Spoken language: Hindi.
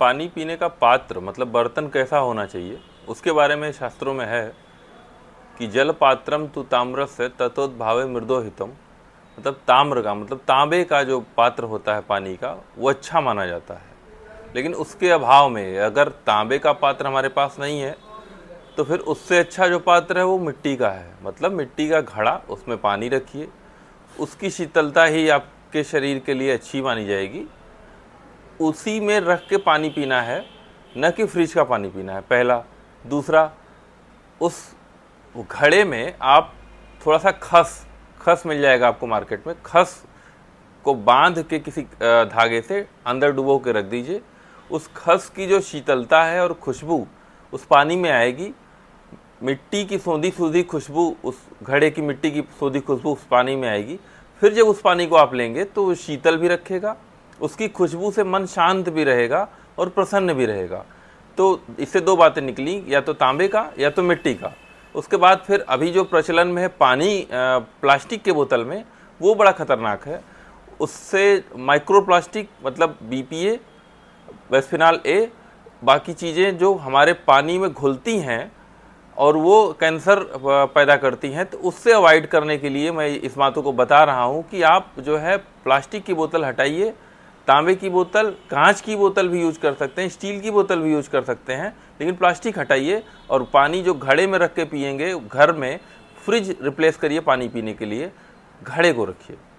पानी पीने का पात्र मतलब बर्तन कैसा होना चाहिए उसके बारे में शास्त्रों में है कि जल पात्रम तो ताम्र से तत्वोद्भावे मृदोहितम मतलब ताम्र का मतलब तांबे का जो पात्र होता है पानी का वो अच्छा माना जाता है लेकिन उसके अभाव में अगर तांबे का पात्र हमारे पास नहीं है तो फिर उससे अच्छा जो पात्र है वो मिट्टी का है मतलब मिट्टी का घड़ा उसमें पानी रखिए उसकी शीतलता ही आपके शरीर के लिए अच्छी मानी जाएगी उसी में रख के पानी पीना है न कि फ्रिज का पानी पीना है पहला दूसरा उस घड़े में आप थोड़ा सा खस खस मिल जाएगा आपको मार्केट में खस को बांध के किसी धागे से अंदर डुबो के रख दीजिए उस खस की जो शीतलता है और खुशबू उस पानी में आएगी मिट्टी की सौंधी सूधी खुशबू उस घड़े की मिट्टी की सोधी खुशबू उस पानी में आएगी फिर जब उस पानी को आप लेंगे तो शीतल भी रखेगा उसकी खुशबू से मन शांत भी रहेगा और प्रसन्न भी रहेगा तो इससे दो बातें निकली या तो तांबे का या तो मिट्टी का उसके बाद फिर अभी जो प्रचलन में है पानी प्लास्टिक के बोतल में वो बड़ा ख़तरनाक है उससे माइक्रो प्लास्टिक मतलब B P A bisphenol A बाकी चीज़ें जो हमारे पानी में घुलती हैं और वो कैंसर पैदा करती हैं तो उससे अवॉइड करने के लिए मैं इस बातों को बता रहा हूँ कि आप जो है प्लास्टिक की बोतल हटाइए तांबे की बोतल कांच की बोतल भी यूज कर सकते हैं स्टील की बोतल भी यूज कर सकते हैं लेकिन प्लास्टिक हटाइए और पानी जो घड़े में रख के पियेंगे घर में फ्रिज रिप्लेस करिए पानी पीने के लिए घड़े को रखिए